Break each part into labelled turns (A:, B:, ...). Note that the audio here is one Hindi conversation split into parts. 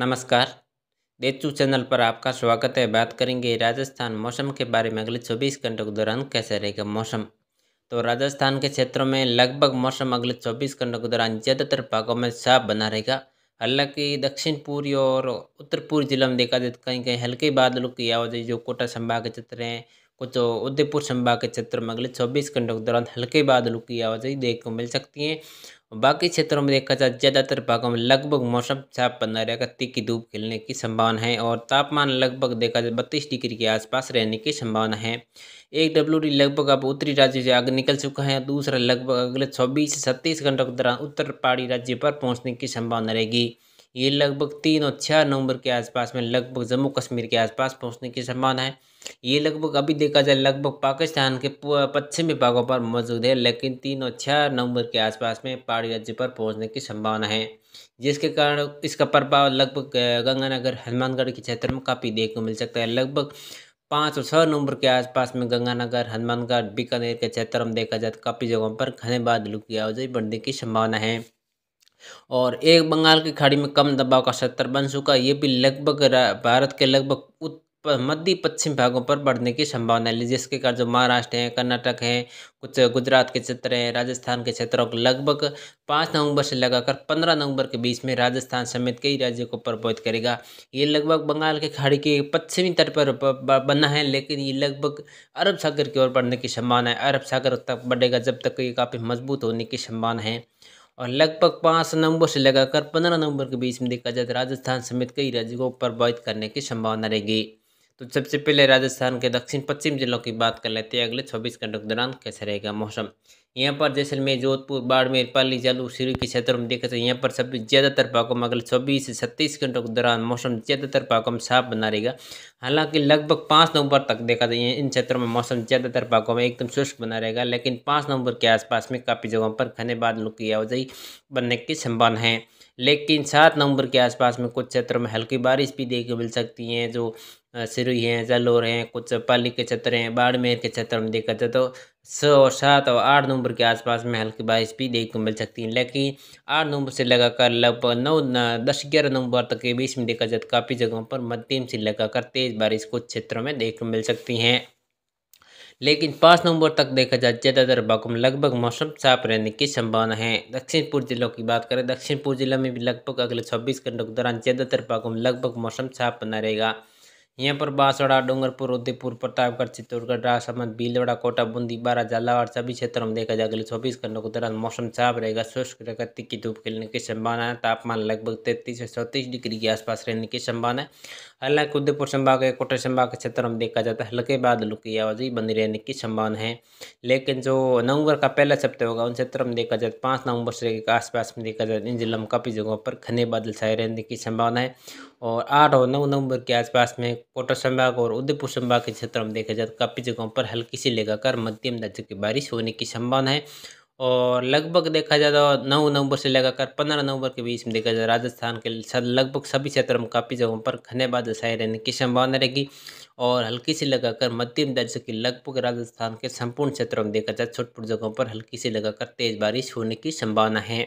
A: नमस्कार देचू चैनल पर आपका स्वागत है बात करेंगे राजस्थान मौसम के बारे में अगले चौबीस घंटों के दौरान कैसे रहेगा मौसम तो राजस्थान के क्षेत्रों में लगभग मौसम अगले चौबीस घंटों के दौरान ज़्यादातर भागों में साफ बना रहेगा हालांकि दक्षिण पूर्वी और उत्तर पूर्व जिलों में देखा जाए तो कहीं कहीं हल्के बादलों की आवाजाही जो कोटा संभाग के क्षेत्र हैं कुछ उदयपुर संभाग के क्षेत्र में अगले चौबीस घंटों के दौरान हल्के बादलों की आवाजाही देखने को मिल सकती है बाकी क्षेत्रों में देखा जाए ज़्यादातर भागों में लगभग मौसम साफ बना रहेगा तीखी धूप खिलने की संभावना है और तापमान लगभग देखा जाए बत्तीस डिग्री के आसपास रहने की संभावना है एक डब्ल्यू डी लगभग अब उत्तरी राज्य से आगे निकल चुका है दूसरा लगभग अगले चौबीस से छत्तीस घंटों के दौरान उत्तर पहाड़ी राज्य पर पहुँचने की संभावना रहेगी ये लगभग तीन और छः नवंबर के आसपास में लगभग जम्मू कश्मीर के आसपास पहुंचने की संभावना है ये लगभग अभी देखा जाए लगभग पाकिस्तान के पश्चिमी भागों पर मौजूद है लेकिन तीन और छः नवंबर के आसपास में पहाड़ी राज्य पर पहुंचने की संभावना है जिसके कारण इसका प्रभाव लगभग गंगानगर हनुमानगढ़ के क्षेत्र में काफ़ी देखने को मिल सकता है लगभग पाँच और छः नवंबर के आसपास में गंगानगर हनुमानगढ़ बीकानेर के क्षेत्र में देखा जाए तो काफ़ी जगहों पर घने बादलों की आवाजाही बढ़ने की संभावना है और एक बंगाल की खाड़ी में कम दबाव का सत्तर बन चुका ये भी लगभग भारत के लगभग उत मध्य पश्चिम भागों पर बढ़ने की संभावना है जिसके कारण जो महाराष्ट्र हैं कर्नाटक हैं कुछ गुजरात के क्षेत्र हैं राजस्थान के क्षेत्रों को लगभग पाँच नवंबर से लगाकर पंद्रह नवंबर के बीच में राजस्थान समेत कई राज्यों को प्रभावित करेगा ये लगभग बंगाल की खाड़ी के पश्चिमी तट पर बना है लेकिन ये लगभग अरब सागर की ओर बढ़ने की संभावना है अरब सागर तक बढ़ेगा जब तक ये काफ़ी मजबूत होने की संभावना है और लगभग पाँच नवंबर से लगाकर पंद्रह नवंबर के बीच में देखा जाए तो राजस्थान समेत कई राज्यों को प्रभावित करने की संभावना रहेगी तो सबसे पहले राजस्थान के दक्षिण पश्चिम जिलों की बात कर लेते हैं अगले 24 घंटों के दौरान कैसा रहेगा मौसम यहाँ पर जैसलमेर जोधपुर बाड़मेर पाली जालू सिरू के क्षेत्रों में देखा जाए तो यहाँ पर सभी ज़्यादातर भागों में अगले चौबीस से छत्तीस घंटों के दौरान मौसम ज़्यादातर भागों में साफ बना रहेगा हालांकि लगभग पाँच नवंबर तक देखा जाए इन क्षेत्रों में मौसम ज़्यादातर भागों में एकदम शुष्क बना रहेगा लेकिन पाँच नवंबर के आसपास में काफ़ी जगहों पर घने बादलों की आवाजाही बनने की संभावना है लेकिन सात नवंबर के आसपास में कुछ क्षेत्रों में हल्की बारिश भी देखने मिल सकती है जो सिरोही हैं जलोर हैं कुछ पाली के क्षेत्र हैं बाड़मेर के क्षेत्र में देखा जाए तो छः और सात और आठ नवंबर के आसपास में हल्की बारिश भी देखने को मिल सकती है लेकिन आठ नवंबर से लगाकर लगभग नौ दस ग्यारह नवंबर तक के बीच में देखा जाए तो काफ़ी जगहों पर मध्यम से लगाकर तेज़ बारिश कुछ क्षेत्रों में देखने को मिल सकती हैं लेकिन पाँच नवंबर तक देखा जाए ज़्यादातर भागों में लगभग मौसम साफ रहने की संभावना है दक्षिण पूर्व जिलों की बात करें दक्षिण पूर्व जिला में भी लगभग अगले छब्बीस घंटों के दौरान ज़्यादातर भागों में लगभग मौसम साफ बना रहेगा यहाँ पर बांसवाड़ा डूंगरपुर उदयपुर प्रतापगढ़ चित्तौड़गढ़ राजसमंद भीलवाड़ा कोटा बूंदी बारा झालावाड़ सभी क्षेत्रों में देखा जाएगा अगले चौबीस घंटों के दौरान मौसम साफ रहेगा शुष्क प्रकृति की धूप खिलने की संभावना है तापमान लगभग तैतीस से चौंतीस डिग्री के आसपास रहने की संभावना है हालांकि उदयपुर संभाग या कोटा संभाग के क्षेत्रों में देखा जाता है हल्के बादलों की आवाजाही बनी रहने की संभावना है लेकिन जो नवंबर का पहला सप्ताह होगा उन क्षेत्रों में देखा जाए पाँच नवंबर से आसपास में देखा जाए इन जिलों में काफ़ी जगहों पर घने बादल छाए रहने की संभावना है और आठ और नौ नवंबर के आसपास में कोटा संभाग और उदयपुर संभाग के क्षेत्रों में देखा जाए तो काफ़ी जगहों पर हल्की सी लगाकर मध्यम दर्ज की बारिश होने की संभावना है और लगभग देखा जाए तो नौ नवंबर से लगाकर पंद्रह नवंबर के बीच में देखा जाए तो राजस्थान के लगभग सभी क्षेत्रों में काफ़ी जगहों पर घने बादल छाए रहने की संभावना रहेगी और हल्की सी लगाकर मध्यम दर्ज की लगभग राजस्थान के संपूर्ण क्षेत्रों में देखा जाए तो छोटपुट जगहों पर हल्की सी लगाकर तेज़ बारिश होने की संभावना है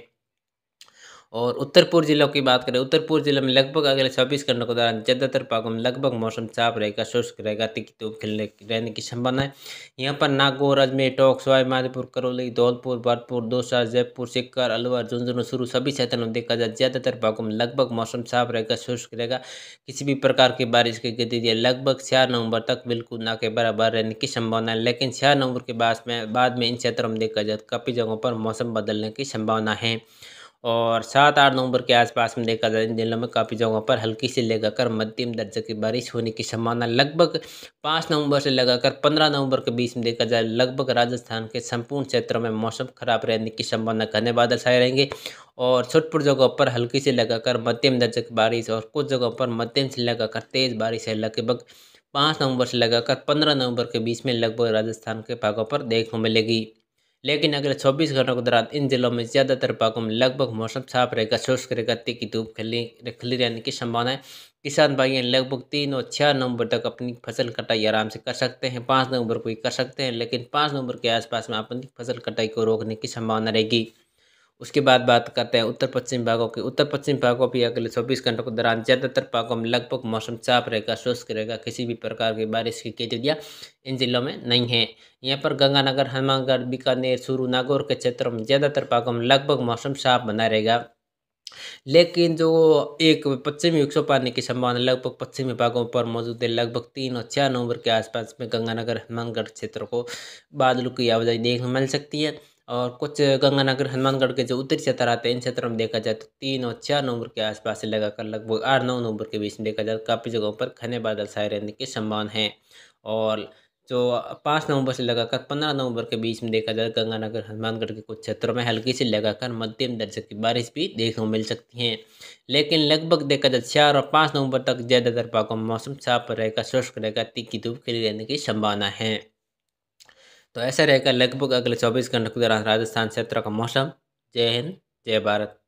A: और उत्तरपुर जिलों की बात करें उत्तरपुर जिले में लगभग अगले चौबीस घंटों के दौरान ज़्यादातर भागों में लगभग मौसम साफ रहेगा शुष्क रहेगा तिकी धूप खिलने रहने की संभावना है यहाँ पर नागौर अजमेर टोंक सवाई माधोपुर करौली धौलपुर भरतपुर दौसा जयपुर सिक्कर अलवर झुंझुनू शुरू सभी क्षेत्रों में देखा जाए ज़्यादातर भागों में लगभग मौसम साफ रहेगा शुष्क रहेगा किसी भी प्रकार की बारिश की गतिविधियाँ लगभग छह नवंबर तक बिल्कुल ना के बराबर रहने की संभावना है लेकिन छह नवंबर के बाद में बाद में इन क्षेत्रों में देखा जाए तो काफ़ी जगहों पर मौसम बदलने की संभावना है और सात आठ नवंबर के आसपास में देखा जाए इन जिलों में काफ़ी जगहों पर हल्की से लगाकर मध्यम दर्जे की बारिश होने की संभावना लगभग पाँच नवंबर से लगाकर पंद्रह नवंबर के बीच में देखा जाए लगभग राजस्थान के संपूर्ण क्षेत्रों में मौसम खराब रहने की संभावना घने बादल छाए रहेंगे और छोटपुर जगहों पर हल्की से लगाकर मध्यम दर्जे की बारिश और कुछ जगहों पर मध्यम से लगाकर तेज़ बारिश है लगभग पाँच नवंबर से लगाकर पंद्रह नवंबर के बीच में लगभग राजस्थान के भागों पर देखने मिलेगी लेकिन अगले 24 घंटों के दौरान इन जिलों में ज़्यादातर भागों में लगभग मौसम साफ रहेगा शुष्क रहेगा तीखी धूप खिली खिली रहने की संभावना है किसान भाइयों लगभग तीन और छः नवंबर तक अपनी फसल कटाई आराम से कर सकते हैं पाँच नवंबर को ही कर सकते हैं लेकिन पाँच नवंबर के आसपास में अपनी फसल कटाई को रोकने की संभावना रहेगी उसके बाद बात करते हैं उत्तर पश्चिम भागों की उत्तर पश्चिम भागों भी अगले चौबीस घंटों के दौरान ज़्यादातर भागों में लगभग मौसम साफ रहेगा शुष्क रहेगा किसी भी प्रकार की बारिश की गतिविधियाँ इन जिलों में नहीं है यहाँ पर गंगानगर हनुमानगढ़ बीकानेर चूरू नागौर के क्षेत्रों में ज़्यादातर भागों में लगभग मौसम साफ बना रहेगा लेकिन जो एक पश्चिमी विक्षोभ आने की संभावना लगभग पश्चिमी भागों पर मौजूद है लगभग तीन और छः नवंबर के आसपास में गंगानगर हनुमानगढ़ क्षेत्र को बादलों की आवाजाही देखने मिल सकती है और कुछ गंगानगर हनुमानगढ़ के जो उत्तरी क्षेत्र आते हैं इन क्षेत्रों में देखा जाए तो तीन और चार नवंबर के आसपास से लगाकर लगभग आठ नौ नवंबर के बीच में देखा जाए तो काफ़ी जगहों पर घने बादल छाए रहने की संभावना है और जो पाँच नवंबर से लगाकर पंद्रह नवंबर के बीच में देखा जाए तो गंगानगर हनुमानगढ़ के कुछ क्षेत्रों में हल्की से लगाकर मध्यम दर्जे की बारिश भी देखने को मिल सकती है लेकिन लगभग देखा जाए तो चार और पाँच नवंबर तक ज़्यादातर भागों में मौसम साफ रहेगा शुष्क रहेगा तीखी धूप खिली रहने की संभावना है तो ऐसा रहेगा लगभग अगले चौबीस घंटों के दौरान राजस्थान क्षेत्र का मौसम जय हिंद जय भारत